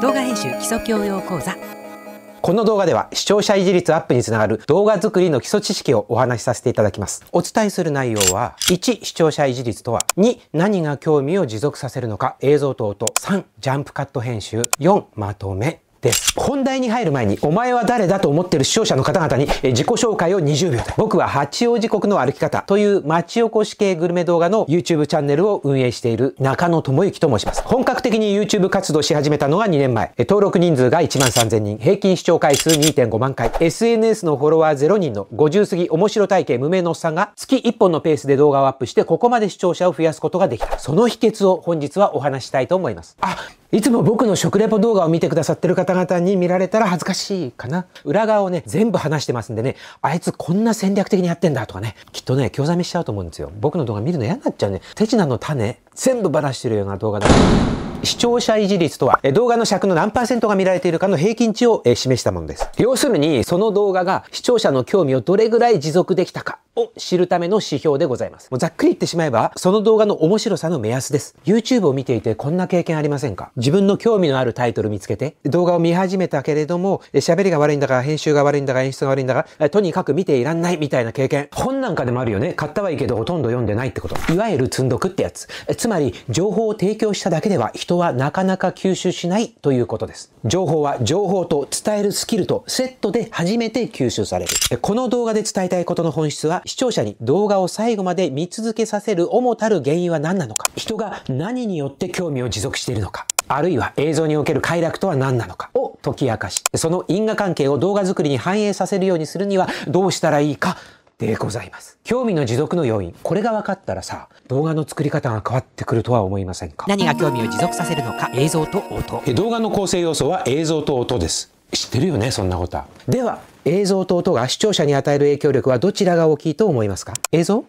動画編集基礎教養講座この動画では視聴者維持率アップにつながる動画作りの基礎知識をお話しさせていただきます。お伝えする内容は、1、視聴者維持率とは、2、何が興味を持続させるのか、映像等と、3、ジャンプカット編集、4、まとめ、です。本題に入る前に、お前は誰だと思っている視聴者の方々に、自己紹介を20秒で。僕は八王子国の歩き方という町おこし系グルメ動画の YouTube チャンネルを運営している中野智之と申します。本格的に YouTube 活動し始めたのが2年前。登録人数が1万3000人、平均視聴回数2.5万回、SNS のフォロワー0人の50過ぎ面白体系無名のおっさんが月1本のペースで動画をアップしてここまで視聴者を増やすことができた。その秘訣を本日はお話したいと思います。あ、いつも僕の食レポ動画を見てくださってる方々に見られたら恥ずかしいかな。裏側をね、全部話してますんでね、あいつこんな戦略的にやってんだとかね、きっとね、興ざめしちゃうと思うんですよ。僕の動画見るの嫌になっちゃうね。手品の種、全部ばらしてるような動画だ。視聴者維持率とは、動画の尺の何パーセントが見られているかの平均値を示したものです。要するに、その動画が視聴者の興味をどれぐらい持続できたかを知るための指標でございます。もうざっくり言ってしまえば、その動画の面白さの目安です。YouTube を見ていてこんな経験ありませんか自分の興味のあるタイトル見つけて、動画を見始めたけれども、喋りが悪いんだから、編集が悪いんだか演出が悪いんだから、とにかく見ていらんないみたいな経験。本なんかでもあるよね。買ったはいいけどほとんど読んでないってこと。いわゆる積んどくってやつ。つまり、情報を提供しただけでは人はなかなか吸収しないということです。情報は情報と伝えるスキルとセットで初めて吸収される。この動画で伝えたいことの本質は視聴者に動画を最後まで見続けさせる主たる原因は何なのか人が何によって興味を持続しているのかあるいは映像における快楽とは何なのかを解き明かし、その因果関係を動画作りに反映させるようにするにはどうしたらいいかでございます。興味の持続の要因。これが分かったらさ、動画の作り方が変わってくるとは思いませんか何が興味を持続させるのか、映像と音。動画の構成要素は映像と音です。知ってるよね、そんなことは。では、映像と音が視聴者に与える影響力はどちらが大きいと思いますか映像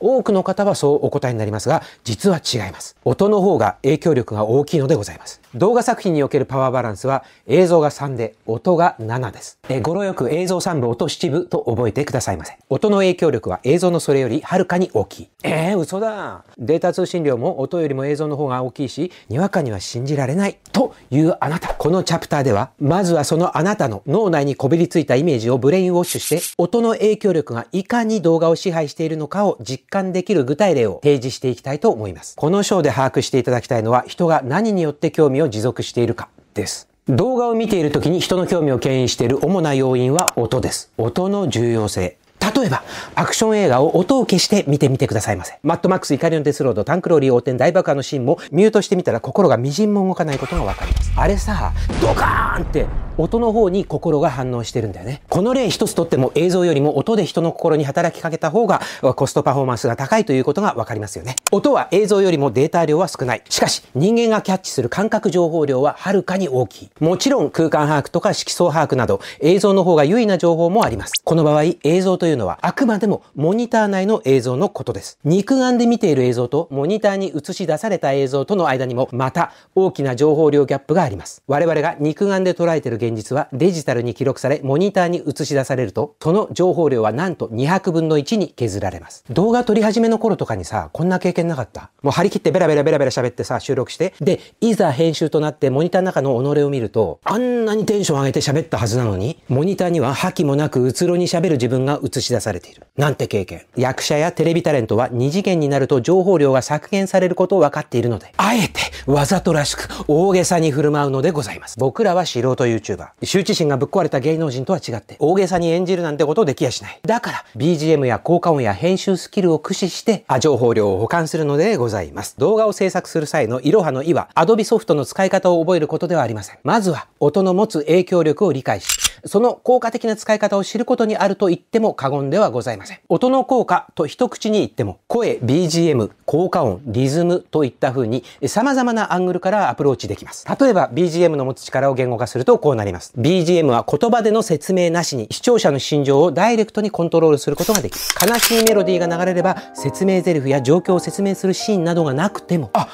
多くの方はそうお答えになりますが、実は違います。音の方が影響力が大きいのでございます。動画作品におけるパワーバランスは映像が3で音が7です。え語呂よく映像3部音7部と覚えてくださいませ。音の影響力は映像のそれよりはるかに大きい。えー、嘘だ。データ通信量も音よりも映像の方が大きいし、にわかには信じられない。というあなた。このチャプターでは、まずはそのあなたの脳内にこびりついたイメージをブレインウォッシュして、音の影響力がいかに動画を支配しているのかを実感できる具体例を提示していきたいと思います。この章で把握していただきたいのは人が何によって興味を持続しているかです。動画を見ている時に人の興味を牽引している主な要因は音です。音の重要性。例えば、アクション映画を音を消して見てみてくださいませ。マットマックス怒りのデスロード、タンクローリー横転大爆破のシーンもミュートしてみたら心がみじんも動かないことがわかります。あれさ、ドカーンって音の方に心が反応してるんだよね。この例一つとっても映像よりも音で人の心に働きかけた方がコストパフォーマンスが高いということがわかりますよね。音は映像よりもデータ量は少ない。しかし、人間がキャッチする感覚情報量ははるかに大きい。もちろん空間把握とか色相把握など映像の方が優位な情報もあります。この場合、映像というのはのはあくまでもモニター内の映像のことです。肉眼で見ている映像とモニターに映し出された映像との間にもまた大きな情報量ギャップがあります。我々が肉眼で捉えている現実はデジタルに記録されモニターに映し出されるとその情報量はなんと200分の1に削られます。動画撮り始めの頃とかにさ、こんな経験なかったもう張り切ってベラベラベラベラ喋ってさ、収録して、で、いざ編集となってモニターの中の己を見ると、あんなにテンション上げて喋ったはずなのに、モニターには覇気もなくうつろに喋る自分が映し出されている。なんて経験。役者やテレビタレントは2次元になると情報量が削減されることを分かっているので、あえてわざとらしく大げさに振る舞うのでございます。僕らは素人 YouTuber。羞恥心がぶっ壊れた芸能人とは違って、大げさに演じるなんてことできやしない。だから、BGM や効果音や編集スキルを駆使して、情報量を保管するのでございます。動画を制作する際のいろはの意は、Adobe ソフトの使い方を覚えることではありません。まずは、音の持つ影響力を理解し、その効果的な使い方を知ることにあると言っても過言音ではございません。音の効果と一口に言っても、声、BGM、効果音、リズムといった風に様々なアングルからアプローチできます。例えば BGM の持つ力を言語化するとこうなります。BGM は言葉での説明なしに視聴者の心情をダイレクトにコントロールすることができる。悲しいメロディーが流れれば説明台詞や状況を説明するシーンなどがなくても、あ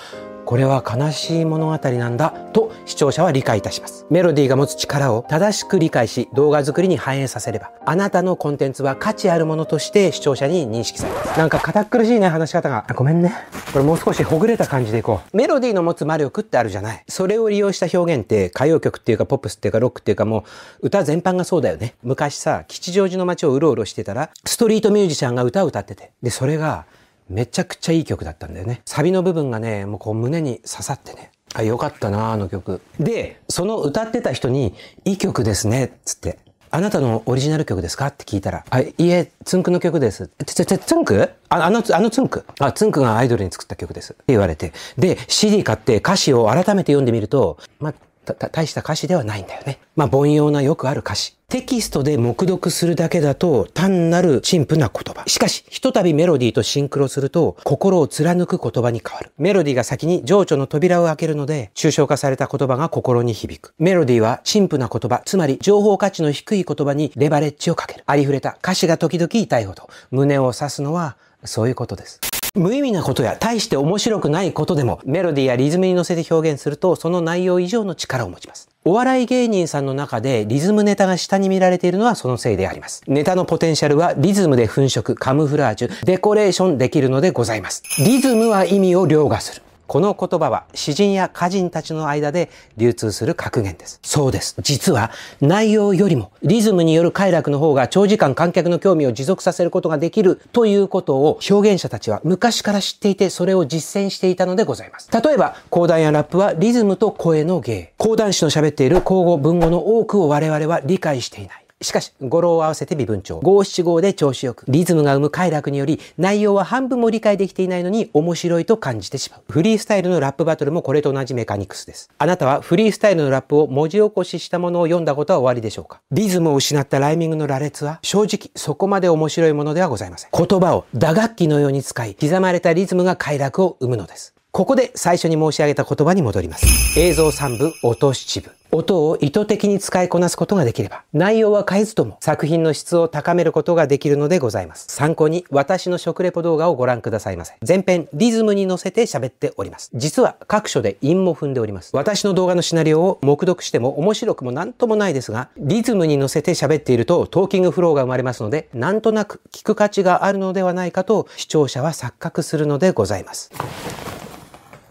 これは悲しい物語なんだと視聴者は理解いたします。メロディーが持つ力を正しく理解し動画作りに反映させれば、あなたのコンテンツは価値あるものとして視聴者に認識されます。なんか堅苦しいね、話し方が。ごめんね。これもう少しほぐれた感じでいこう。メロディーの持つ魔力ってあるじゃない。それを利用した表現って歌謡曲っていうかポップスっていうかロックっていうかもう歌全般がそうだよね。昔さ、吉祥寺の街をうろうろしてたら、ストリートミュージシャンが歌を歌ってて。で、それがめちゃくちゃいい曲だったんだよね。サビの部分がね、もうこう胸に刺さってね。あ、よかったなあの曲。で、その歌ってた人に、いい曲ですね、つって。あなたのオリジナル曲ですかって聞いたら、あ、いえ、つんくの曲です。ちょ、ちょ、つんくああの、あのつんくあ、つんくがアイドルに作った曲です。って言われて。で、CD 買って歌詞を改めて読んでみると、ま大した歌詞ではないんだよね。まあ、凡庸なよくある歌詞。テキストで目読するだけだと単なる陳腐な言葉。しかし、ひとたびメロディーとシンクロすると心を貫く言葉に変わる。メロディーが先に情緒の扉を開けるので、抽象化された言葉が心に響く。メロディーは陳腐な言葉、つまり情報価値の低い言葉にレバレッジをかける。ありふれた歌詞が時々痛いほど、胸を刺すのはそういうことです。無意味なことや大して面白くないことでもメロディーやリズムに乗せて表現するとその内容以上の力を持ちます。お笑い芸人さんの中でリズムネタが下に見られているのはそのせいであります。ネタのポテンシャルはリズムで粉飾、カムフラージュ、デコレーションできるのでございます。リズムは意味を凌駕する。この言葉は詩人や歌人たちの間で流通する格言です。そうです。実は内容よりもリズムによる快楽の方が長時間観客の興味を持続させることができるということを表現者たちは昔から知っていてそれを実践していたのでございます。例えば、講談やラップはリズムと声の芸。講談師の喋っている口語、文語の多くを我々は理解していない。しかし、語呂を合わせて微分調。五七五で調子よく、リズムが生む快楽により、内容は半分も理解できていないのに面白いと感じてしまう。フリースタイルのラップバトルもこれと同じメカニクスです。あなたはフリースタイルのラップを文字起こししたものを読んだことは終わりでしょうかリズムを失ったライミングの羅列は、正直そこまで面白いものではございません。言葉を打楽器のように使い、刻まれたリズムが快楽を生むのです。ここで最初に申し上げた言葉に戻ります。映像三部、音七部。音を意図的に使いこなすことができれば、内容は変えずとも作品の質を高めることができるのでございます。参考に私の食レポ動画をご覧くださいませ。前編、リズムに乗せて喋っております。実は各所で韻も踏んでおります。私の動画のシナリオを目読しても面白くも何ともないですが、リズムに乗せて喋っているとトーキングフローが生まれますので、なんとなく聞く価値があるのではないかと視聴者は錯覚するのでございます。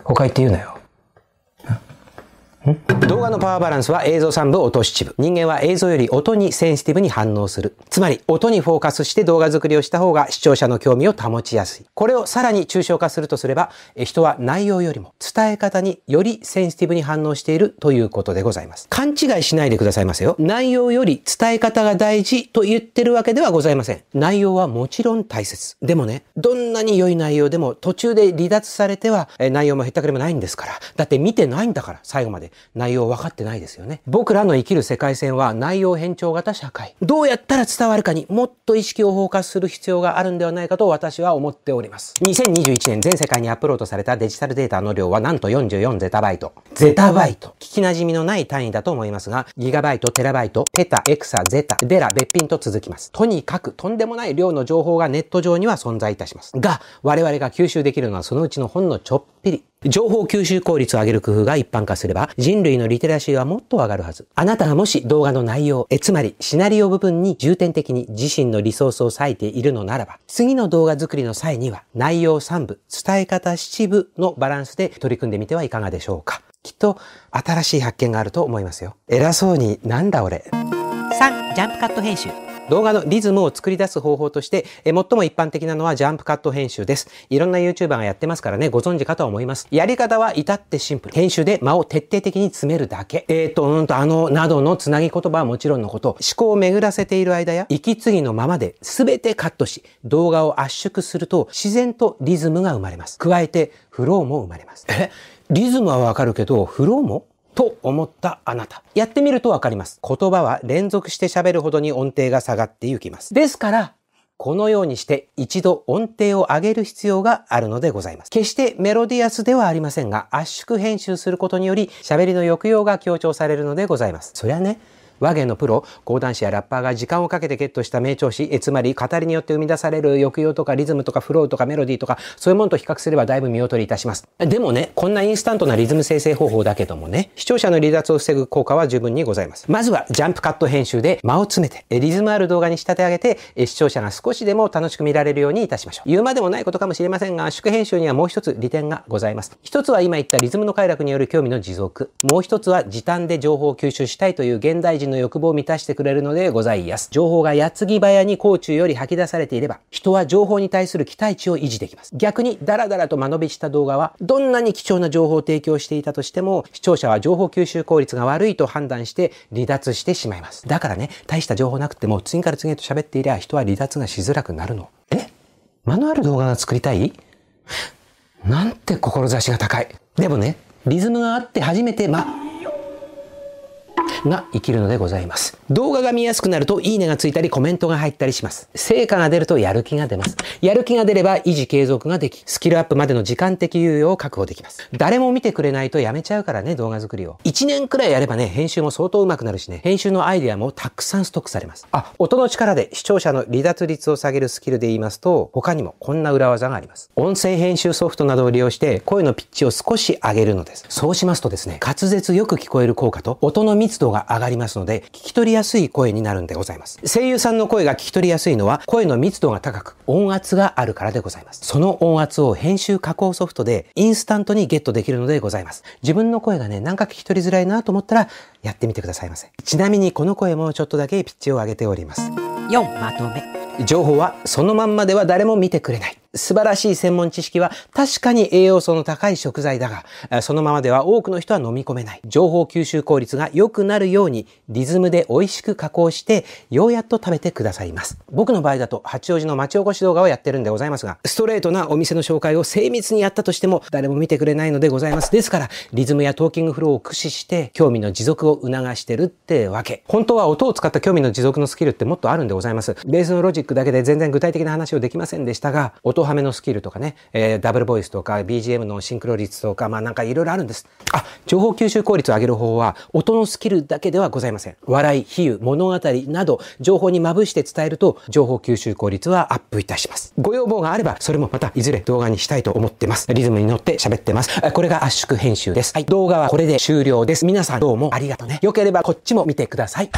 他言って言うなよ。動画のパワーバランスは映像3部音7部。人間は映像より音にセンシティブに反応する。つまり、音にフォーカスして動画作りをした方が視聴者の興味を保ちやすい。これをさらに抽象化するとすれば、人は内容よりも伝え方によりセンシティブに反応しているということでございます。勘違いしないでくださいませよ。内容より伝え方が大事と言ってるわけではございません。内容はもちろん大切。でもね、どんなに良い内容でも途中で離脱されては内容もへったくれもないんですから。だって見てないんだから、最後まで。内容分かってないですよね。僕らの生きる世界線は内容変調型社会。どうやったら伝わるかにもっと意識をフォーカスする必要があるんではないかと私は思っております。2021年全世界にアップロードされたデジタルデータの量はなんと44ゼタバイト。ゼタバイト。聞き馴染みのない単位だと思いますが、ギガバイト、テラバイト、ペタ、エクサ、ゼタ、デラ、別品と続きます。とにかくとんでもない量の情報がネット上には存在いたします。が、我々が吸収できるのはそのうちのほんのちょっぴり。情報吸収効率を上げる工夫が一般化すれば人類のリテラシーはもっと上がるはず。あなたがもし動画の内容、え、つまりシナリオ部分に重点的に自身のリソースを割いているのならば、次の動画作りの際には内容3部、伝え方7部のバランスで取り組んでみてはいかがでしょうか。きっと新しい発見があると思いますよ。偉そうになんだ俺。3、ジャンプカット編集。動画のリズムを作り出す方法として、え最も一般的なのはジャンプカット編集です。いろんな YouTuber がやってますからね、ご存知かとは思います。やり方は至ってシンプル。編集で間を徹底的に詰めるだけ。えー、っと、うんと、あの、などのつなぎ言葉はもちろんのこと、思考を巡らせている間や、息継ぎのままで全てカットし、動画を圧縮すると自然とリズムが生まれます。加えて、フローも生まれます。えリズムはわかるけど、フローもと思ったあなた。やってみるとわかります。言葉は連続して喋るほどに音程が下がっていきます。ですから、このようにして一度音程を上げる必要があるのでございます。決してメロディアスではありませんが、圧縮編集することにより喋りの抑揚が強調されるのでございます。そりゃね、和ーのプロ、講談師やラッパーが時間をかけてゲットした名調子、えつまり語りによって生み出される抑揚とかリズムとかフローとかメロディーとか、そういうものと比較すればだいぶ見劣りいたします。でもね、こんなインスタントなリズム生成方法だけどもね、視聴者の離脱を防ぐ効果は十分にございます。まずはジャンプカット編集で間を詰めて、リズムある動画に仕立て上げて、視聴者が少しでも楽しく見られるようにいたしましょう。言うまでもないことかもしれませんが、祝編集にはもう一つ利点がございます。一つは今言ったリズムの快楽による興味の持続。もう一つは時短で情報を吸収したいという現代人人の欲望を満たしてくれるのでございます。情報が矢継ぎ早に甲虫より吐き出されていれば、人は情報に対する期待値を維持できます。逆に、ダラダラと間延びした動画は、どんなに貴重な情報を提供していたとしても、視聴者は情報吸収効率が悪いと判断して離脱してしまいます。だからね、大した情報なくても、次から次へと喋っていりゃ、人は離脱がしづらくなるの。え間のある動画が作りたいなんて志が高い。でもね、リズムがあって初めて、ま、が生きるのでございます。動画が見やすくなるといいねがついたりコメントが入ったりします。成果が出るとやる気が出ます。やる気が出れば維持継続ができ、スキルアップまでの時間的猶予を確保できます。誰も見てくれないとやめちゃうからね、動画作りを。1年くらいやればね、編集も相当上手くなるしね、編集のアイデアもたくさんストックされます。あ、音の力で視聴者の離脱率を下げるスキルで言いますと、他にもこんな裏技があります。音声編集ソフトなどを利用して声のピッチを少し上げるのです。そうしますとですね、滑舌よく聞こえる効果と音の密度度が上がりますので、聞き取りやすい声になるんでございます。声優さんの声が聞き取りやすいのは、声の密度が高く、音圧があるからでございます。その音圧を編集加工ソフトで、インスタントにゲットできるのでございます。自分の声がね、なんか聞き取りづらいなと思ったら、やってみてくださいませ。ちなみに、この声もちょっとだけピッチを上げております。4まとめ。情報はそのまんまでは誰も見てくれない。素晴らしい専門知識は確かに栄養素の高い食材だが、そのままでは多くの人は飲み込めない。情報吸収効率が良くなるようにリズムで美味しく加工して、ようやっと食べてくださいます。僕の場合だと八王子の町おこし動画をやってるんでございますが、ストレートなお店の紹介を精密にやったとしても誰も見てくれないのでございます。ですから、リズムやトーキングフローを駆使して興味の持続を促してるってわけ。本当は音を使った興味の持続のスキルってもっとあるんでございます。ベースのロジックだけで全然具体的な話をできませんでしたが、音ハメのスキルとかね、えー、ダブルボイスとか BGM のシンクロ率とか、まあなんかいろいろあるんです。あ、情報吸収効率を上げる方法は、音のスキルだけではございません。笑い、比喩、物語など、情報にまぶして伝えると、情報吸収効率はアップいたします。ご要望があれば、それもまたいずれ動画にしたいと思ってます。リズムに乗って喋ってます。これが圧縮編集です。はい、動画はこれで終了です。皆さんどうもありがとうね。よければこっちも見てください。